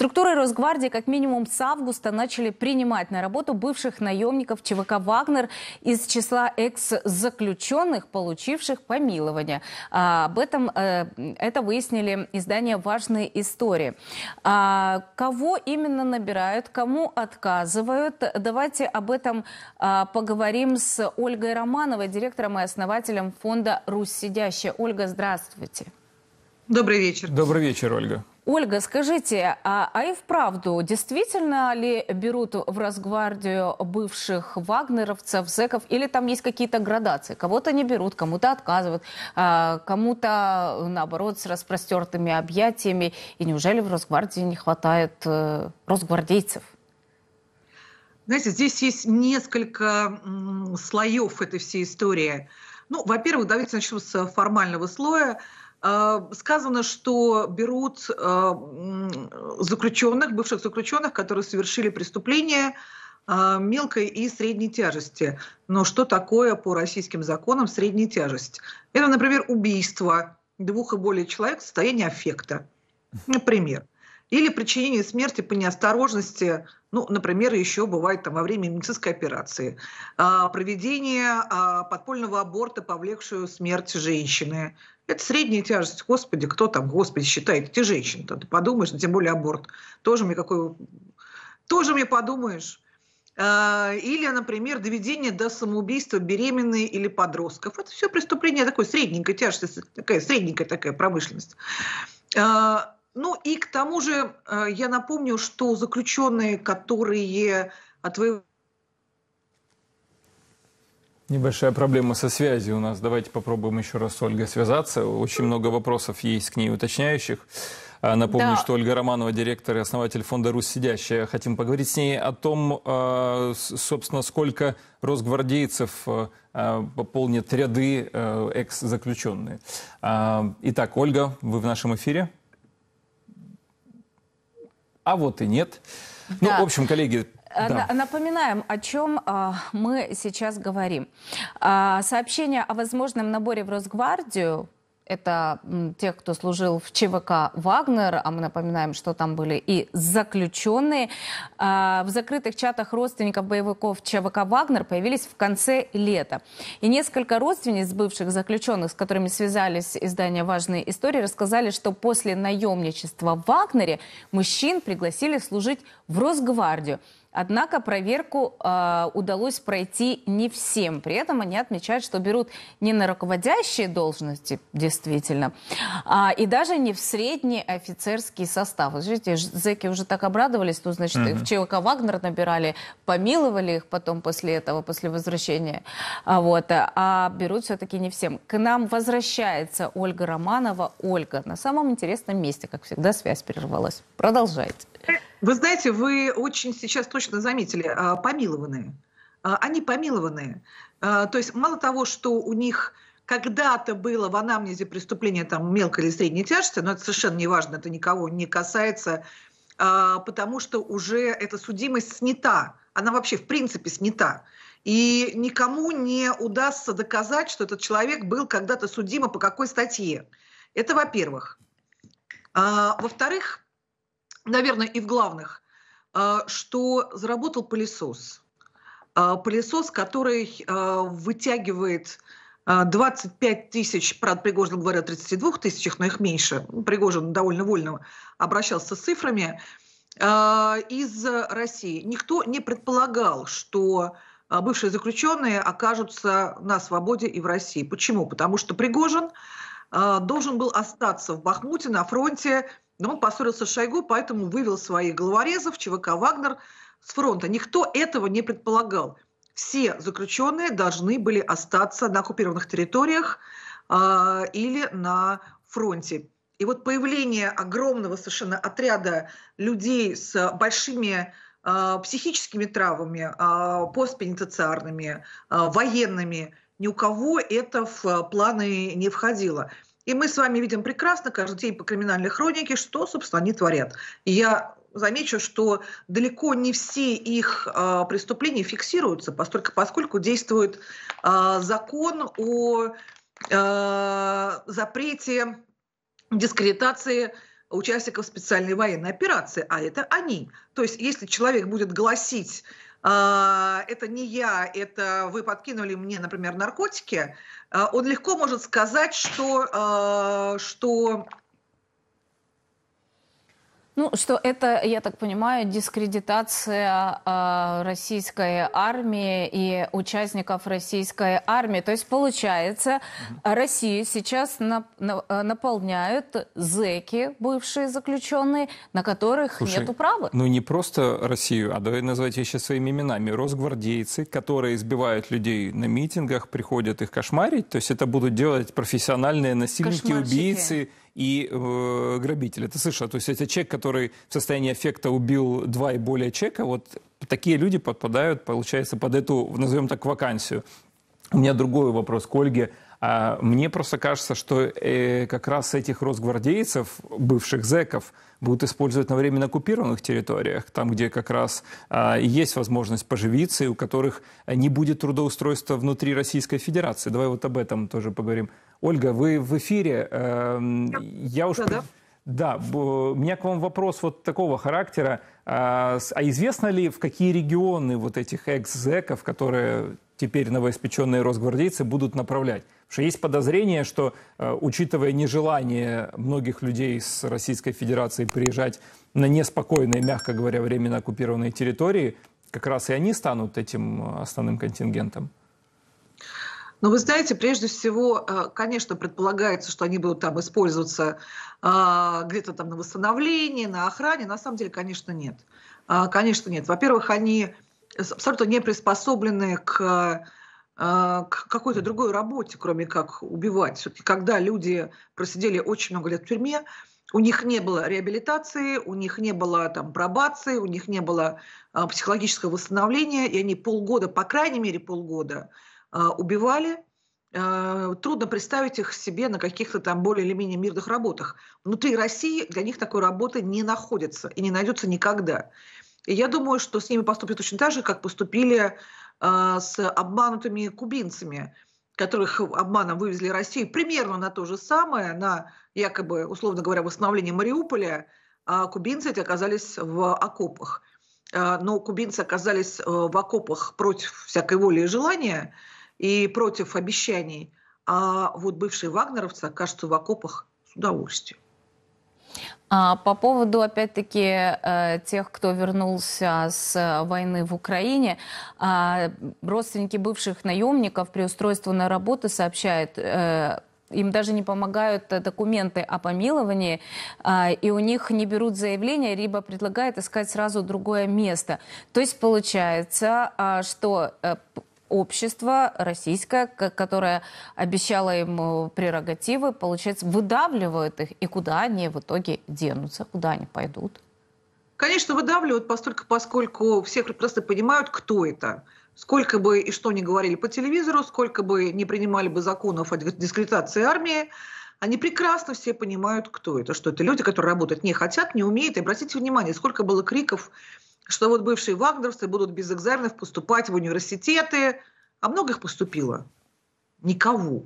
Структуры Росгвардии как минимум с августа начали принимать на работу бывших наемников ЧВК «Вагнер» из числа экс-заключенных, получивших помилование. А, об этом э, это выяснили издание «Важные истории». А, кого именно набирают, кому отказывают? Давайте об этом а, поговорим с Ольгой Романовой, директором и основателем фонда «Русь сидящая». Ольга, здравствуйте. Добрый вечер. Добрый вечер, Ольга. Ольга, скажите, а, а и вправду, действительно ли берут в Росгвардию бывших вагнеровцев, зеков, или там есть какие-то градации? Кого-то не берут, кому-то отказывают, а, кому-то, наоборот, с распростертыми объятиями. И неужели в Росгвардии не хватает э, росгвардейцев? Знаете, здесь есть несколько слоев этой всей истории. Ну, во-первых, давайте начнем с формального слоя. А, сказано, что берут а, заключенных, бывших заключенных, которые совершили преступление а, мелкой и средней тяжести. Но что такое по российским законам средняя тяжесть? Это, например, убийство двух и более человек в состоянии аффекта. Например или причинение смерти по неосторожности, ну, например, еще бывает там, во время медицинской операции, а, проведение а, подпольного аборта, повлекшую смерть женщины. Это средняя тяжесть. Господи, кто там, господи, считает эти женщины Ты подумаешь, тем более аборт. Тоже мне какой... Тоже мне подумаешь. А, или, например, доведение до самоубийства беременной или подростков. Это все преступление такой средненькой тяжести, такая средненькая такая промышленность. Ну и к тому же э, я напомню, что заключенные, которые отвоевали Небольшая проблема со связью у нас. Давайте попробуем еще раз с Ольгой связаться. Очень много вопросов есть к ней уточняющих. А, напомню, да. что Ольга Романова, директор и основатель фонда «Русь сидящая». Хотим поговорить с ней о том, а, собственно, сколько росгвардейцев а, пополнят ряды э, экс-заключенные. Итак, Ольга, вы в нашем эфире а вот и нет. Ну, в общем, коллеги, э, да. Напоминаем, о чем а, мы сейчас говорим. А, сообщение о возможном наборе в Росгвардию это те, кто служил в ЧВК «Вагнер», а мы напоминаем, что там были и заключенные. А, в закрытых чатах родственников боевиков ЧВК «Вагнер» появились в конце лета. И несколько родственниц бывших заключенных, с которыми связались издания «Важные истории», рассказали, что после наемничества в «Вагнере» мужчин пригласили служить в Росгвардию – Однако проверку э, удалось пройти не всем. При этом они отмечают, что берут не на руководящие должности, действительно, а, и даже не в средний офицерский состав. Видите, зэки уже так обрадовались, то ну, значит, mm-hmm. в ЧВК «Вагнер» набирали, помиловали их потом после этого, после возвращения. А, вот, а берут все-таки не всем. К нам возвращается Ольга Романова. Ольга, на самом интересном месте, как всегда, связь прервалась. Продолжайте. Вы знаете, вы очень сейчас точно заметили, а, помилованные. А, они помилованные. А, то есть мало того, что у них когда-то было в анамнезе преступление там мелкой или средней тяжести, но это совершенно не важно, это никого не касается, потому что уже эта судимость снята. Она вообще в принципе снята. И никому не удастся доказать, что этот человек был когда-то судим по какой статье. Это во-первых. во-вторых, наверное, и в главных, э, что заработал пылесос. Э, пылесос, который э, вытягивает 25 тысяч, правда, Пригожин говорил о 32 тысячах, но их меньше. Пригожин довольно вольно обращался с цифрами из России. Никто не предполагал, что бывшие заключенные окажутся на свободе и в России. Почему? Потому что Пригожин должен был остаться в Бахмуте на фронте но он поссорился с Шойгу, поэтому вывел своих головорезов, ЧВК «Вагнер», с фронта. Никто этого не предполагал. Все заключенные должны были остаться на оккупированных территориях э, или на фронте. И вот появление огромного совершенно отряда людей с большими э, психическими травмами, э, постпенитенциарными, э, военными, ни у кого это в планы не входило. И мы с вами видим прекрасно каждый день по криминальной хронике, что, собственно, они творят. И я замечу, что далеко не все их э, преступления фиксируются, поскольку, поскольку действует э, закон о э, запрете дискредитации участников специальной военной операции, а это они. То есть, если человек будет гласить а, это не я, это вы подкинули мне, например, наркотики, а, он легко может сказать, что, а, что ну, что это, я так понимаю, дискредитация э, российской армии и участников российской армии. То есть, получается, Россию сейчас на, на, э, наполняют зеки, бывшие заключенные, на которых нет права. Ну, не просто Россию, а давай назвать еще своими именами. Росгвардейцы, которые избивают людей на митингах, приходят их кошмарить. То есть, это будут делать профессиональные насильники, убийцы и э, грабителя. Ты слышал, то есть это человек, который в состоянии эффекта убил два и более человека, вот такие люди подпадают, получается, под эту, назовем так, вакансию. У меня другой вопрос к Ольге. А мне просто кажется, что э, как раз этих росгвардейцев, бывших зеков, будут использовать на временно оккупированных территориях, там, где как раз а, есть возможность поживиться, и у которых не будет трудоустройства внутри Российской Федерации. Давай вот об этом тоже поговорим. Ольга, вы в эфире. Э, я уж... Да, да. Да, у меня к вам вопрос вот такого характера. А, а известно ли, в какие регионы вот этих экс-зеков, которые теперь новоиспеченные росгвардейцы будут направлять. Потому что есть подозрение, что, э, учитывая нежелание многих людей с Российской Федерации приезжать на неспокойные, мягко говоря, временно оккупированные территории, как раз и они станут этим э, основным контингентом. Но ну, вы знаете, прежде всего, э, конечно, предполагается, что они будут там использоваться где-то там на восстановлении, на охране. На самом деле, конечно, нет. А, конечно, нет. Во-первых, они абсолютно не приспособлены к э, к какой-то другой работе, кроме как убивать. Все-таки, когда люди просидели очень много лет в тюрьме, у них не было реабилитации, у них не было там пробации, у них не было э, психологического восстановления, и они полгода, по крайней мере полгода, э, убивали. Э, трудно представить их себе на каких-то там более или менее мирных работах. Внутри России для них такой работы не находится и не найдется никогда. И я думаю, что с ними поступят точно так же, как поступили э, с обманутыми кубинцами, которых обманом вывезли Россию примерно на то же самое, на якобы, условно говоря, восстановление Мариуполя, а кубинцы эти оказались в окопах. Э, но кубинцы оказались э, в окопах против всякой воли и желания и против обещаний, а вот бывшие вагнеровцы окажутся в окопах с удовольствием. А по поводу, опять-таки, э, тех, кто вернулся с э, войны в Украине, а, родственники бывших наемников при устройстве на работу сообщают, э, им даже не помогают документы о помиловании, а, и у них не берут заявление, либо предлагают искать сразу другое место. То есть получается, а, что общество российское, которое обещало им э, прерогативы, получается, выдавливает их. И куда они в итоге денутся, куда они пойдут? Конечно, выдавливают, поскольку, поскольку все просто понимают, кто это. Сколько бы и что ни говорили по телевизору, сколько бы не принимали бы законов о дискредитации армии, они прекрасно все понимают, кто это, что это люди, которые работать не хотят, не умеют. И обратите внимание, сколько было криков что вот бывшие вагнеровцы будут без экзаменов поступать в университеты. А много их поступило? Никого.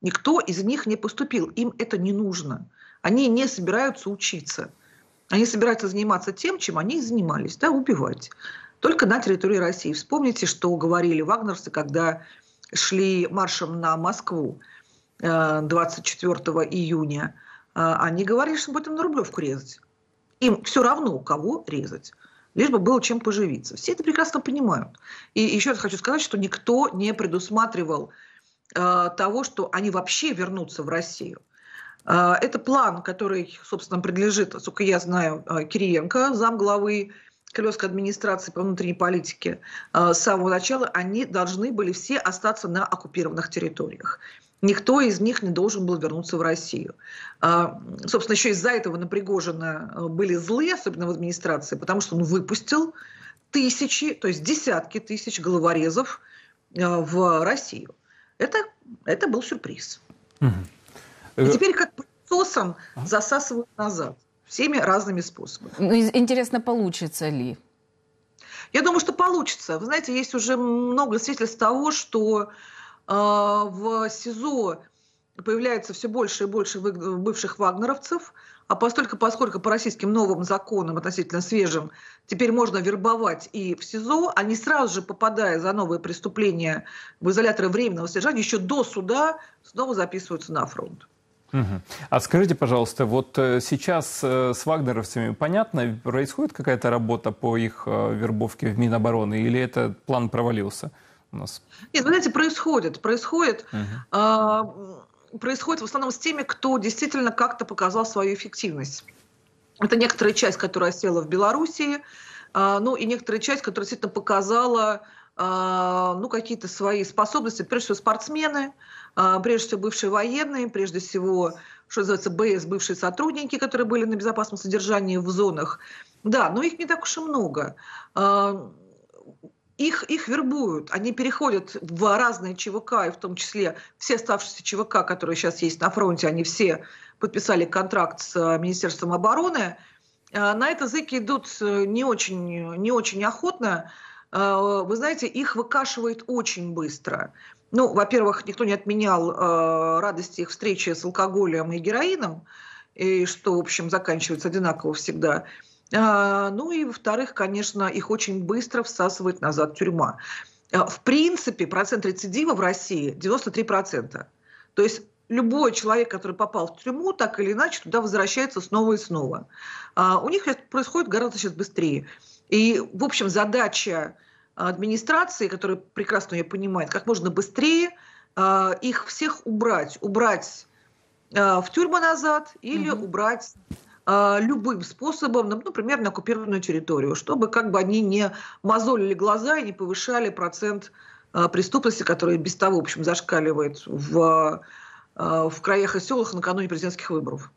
Никто из них не поступил. Им это не нужно. Они не собираются учиться. Они собираются заниматься тем, чем они и занимались, да, убивать. Только на территории России. Вспомните, что говорили вагнерцы, когда шли маршем на Москву 24 э, июня. Э, они говорили, что будем на Рублевку резать. Им все равно, кого резать лишь бы было чем поживиться. Все это прекрасно понимают. И еще раз хочу сказать, что никто не предусматривал э, того, что они вообще вернутся в Россию. Э, это план, который, собственно, принадлежит, Сколько я знаю, э, Кириенко, замглавы Крылевской администрации по внутренней политике э, с самого начала, они должны были все остаться на оккупированных территориях. Никто из них не должен был вернуться в Россию. А, собственно, еще из-за этого на Пригожина э, были злые, особенно в администрации, потому что он выпустил тысячи, то есть десятки тысяч головорезов э, в Россию. Это, это был сюрприз. Угу. И э, теперь как пылесосом засасывают назад всеми разными способами. Ну, интересно, получится ли? Я думаю, что получится. Вы знаете, есть уже много свидетельств того, что а, в СИЗО появляется все больше и больше бывших вагнеровцев, а поскольку, поскольку по российским новым законам, относительно свежим, теперь можно вербовать и в СИЗО, они сразу же, попадая за новые преступления в изоляторы временного содержания, еще до суда снова записываются на фронт. Угу. А скажите, пожалуйста, вот э, сейчас э, с вагнеровцами понятно, происходит какая-то работа по их э, вербовке в Минобороны или этот план провалился? у нас? Нет, вы знаете, происходит, происходит. Uh-huh. А, происходит в основном с теми, кто действительно как-то показал свою эффективность. Это некоторая часть, которая села в Белоруссии, а, ну и некоторая часть, которая действительно показала а, ну, какие-то свои способности, прежде всего спортсмены, а, прежде всего бывшие военные, прежде всего, что называется, БС, бывшие сотрудники, которые были на безопасном содержании в зонах. Да, но их не так уж и много а, их, их вербуют. Они переходят в разные ЧВК, и в том числе все оставшиеся ЧВК, которые сейчас есть на фронте, они все подписали контракт с э, Министерством обороны. Э, на это зэки идут э, не очень, не очень охотно. Вы знаете, их выкашивает очень быстро. Ну, во-первых, никто не отменял радости их встречи с алкоголем и героином, и что, в общем, заканчивается одинаково всегда. А, ну и, во-вторых, конечно, их очень быстро всасывает назад тюрьма. А, в принципе, процент рецидива в России 93%. То есть любой человек, который попал в тюрьму, так или иначе туда возвращается снова и снова. А, у них это происходит гораздо сейчас быстрее. И, в общем, задача администрации, которая прекрасно ее понимает, как можно быстрее их всех убрать. Убрать в тюрьму назад или угу. убрать а, любым способом, например, ну, на оккупированную территорию, чтобы как бы они не мозолили глаза и не повышали процент а, преступности, который без того, в общем, зашкаливает в, а, в краях и селах накануне президентских выборов.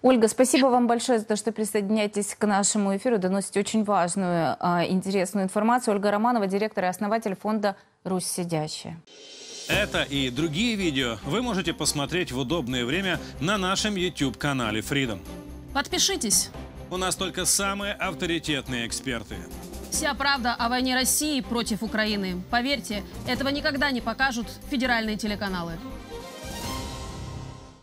Ольга, спасибо вам большое за то, что присоединяетесь к нашему эфиру, доносите очень важную, интересную информацию. Ольга Романова, директор и основатель фонда «Русь сидящая». Это и другие видео вы можете посмотреть в удобное время на нашем YouTube-канале Freedom. Подпишитесь. У нас только самые авторитетные эксперты. Вся правда о войне России против Украины. Поверьте, этого никогда не покажут федеральные телеканалы.